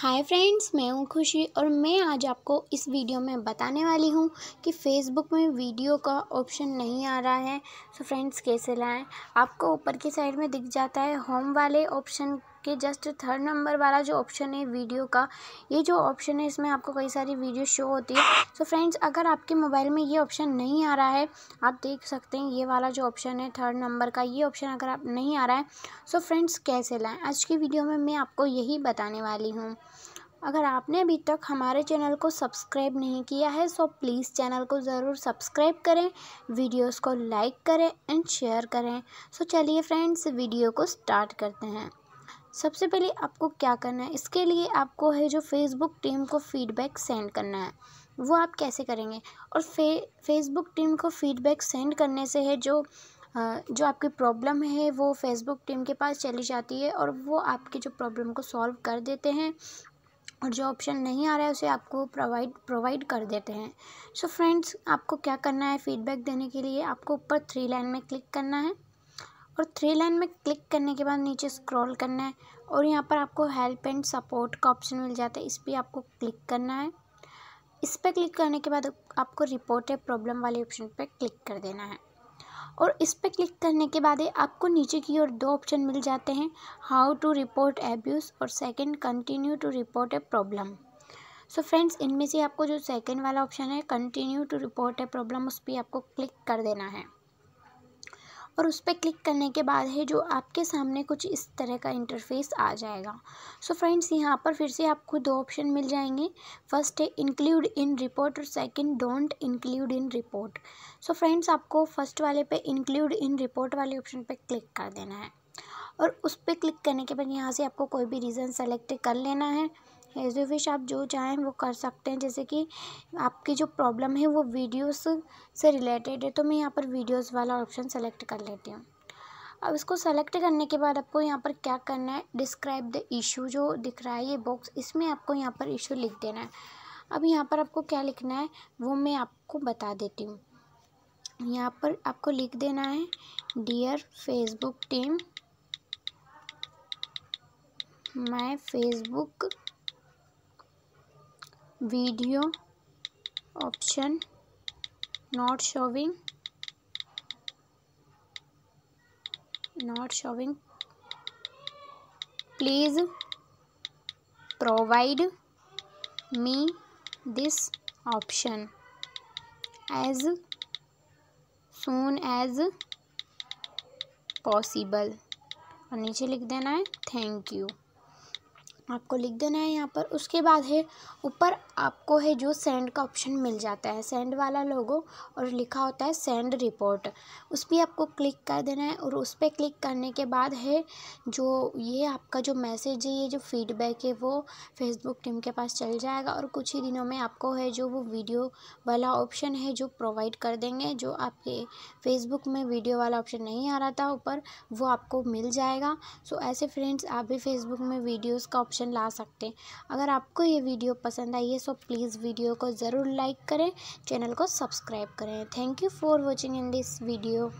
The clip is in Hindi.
हाय फ्रेंड्स मैं हूँ खुशी और मैं आज आपको इस वीडियो में बताने वाली हूँ कि फेसबुक में वीडियो का ऑप्शन नहीं आ रहा है सो so फ्रेंड्स कैसे लाएं आपको ऊपर की साइड में दिख जाता है होम वाले ऑप्शन कि जस्ट थर्ड नंबर वाला जो ऑप्शन है वीडियो का ये जो ऑप्शन है इसमें आपको कई सारी वीडियो शो होती है सो so फ्रेंड्स अगर आपके मोबाइल में ये ऑप्शन नहीं आ रहा है आप देख सकते हैं ये वाला जो ऑप्शन है थर्ड नंबर का ये ऑप्शन अगर आप नहीं आ रहा है सो so फ्रेंड्स कैसे लाएँ आज की वीडियो में मैं आपको यही बताने वाली हूँ अगर आपने अभी तक हमारे चैनल को सब्सक्राइब नहीं किया है सो प्लीज़ चैनल को ज़रूर सब्सक्राइब करें वीडियोस को लाइक करें एंड शेयर करें सो चलिए फ्रेंड्स वीडियो को स्टार्ट करते हैं सबसे पहले आपको क्या करना है इसके लिए आपको है जो फेसबुक टीम को फीडबैक सेंड करना है वो आप कैसे करेंगे और फे फेसबुक टीम को फीडबैक सेंड करने से है जो जो आपकी प्रॉब्लम है वो फेसबुक टीम के पास चली जाती है और वो आपकी जो प्रॉब्लम को सॉल्व कर देते हैं और जो ऑप्शन नहीं आ रहा है उसे आपको प्रोवाइड प्रोवाइड कर देते हैं सो so फ्रेंड्स आपको क्या करना है फीडबैक देने के लिए आपको ऊपर थ्री लाइन में क्लिक करना है और थ्री लाइन में क्लिक करने के बाद नीचे स्क्रॉल करना है और यहाँ पर आपको हेल्प एंड सपोर्ट का ऑप्शन मिल जाता है इस पर आपको क्लिक करना है इस पर क्लिक करने के बाद आपको रिपोर्ट ए प्रॉब्लम वाले ऑप्शन पर क्लिक कर देना है और इस पर क्लिक करने के बाद आपको नीचे की ओर दो ऑप्शन मिल जाते हैं हाउ टू रिपोर्ट एब्यूज़ और second continue to report a problem so friends इनमें से आपको जो सेकंड वाला ऑप्शन है continue to report a problem उस पर आपको क्लिक कर देना है और उस पर क्लिक करने के बाद है जो आपके सामने कुछ इस तरह का इंटरफेस आ जाएगा सो फ्रेंड्स यहाँ पर फिर से आपको दो ऑप्शन मिल जाएंगे फर्स्ट है इंक्लूड इन रिपोर्ट और second don't include in report so friends आपको फर्स्ट वाले पे इंक्लूड इन रिपोर्ट वाले ऑप्शन पे क्लिक कर देना है और उस पर क्लिक करने के बाद यहाँ से आपको कोई भी रीज़न सेलेक्ट कर लेना है ऐसे फिश आप जो चाहें वो कर सकते हैं जैसे कि आपकी जो प्रॉब्लम है वो वीडियोस से रिलेटेड है तो मैं यहाँ पर वीडियोस वाला ऑप्शन सेलेक्ट कर लेती हूँ अब इसको सेलेक्ट करने के बाद आपको यहाँ पर क्या करना है डिस्क्राइब द इशू जो दिख रहा है ये बॉक्स इसमें आपको यहाँ पर इशू लिख देना है अब यहाँ पर आपको क्या लिखना है वो मैं आपको बता देती हूँ यहाँ पर आपको लिख देना है dear Facebook team my Facebook video option not showing not showing please provide me this option as soon as possible और नीचे लिख देना है थैंक यू आपको लिख देना है यहाँ पर उसके बाद है ऊपर आपको है जो सेंड का ऑप्शन मिल जाता है सेंड वाला लोगो और लिखा होता है सेंड रिपोर्ट उस पर आपको क्लिक कर देना है और उस पर क्लिक करने के बाद है जो ये आपका जो मैसेज है ये जो फीडबैक है वो फेसबुक टीम के पास चल जाएगा और कुछ ही दिनों में आपको है जो वो वीडियो वाला ऑप्शन है जो प्रोवाइड कर देंगे जो आपके फेसबुक में वीडियो वाला ऑप्शन नहीं आ रहा था ऊपर वो आपको मिल जाएगा सो ऐसे फ्रेंड्स आप भी फेसबुक में वीडियोज़ का ऑप्शन सॉल्यूशन ला सकते हैं अगर आपको ये वीडियो पसंद आई है सो प्लीज़ वीडियो को ज़रूर लाइक करें चैनल को सब्सक्राइब करें thank you for watching in this video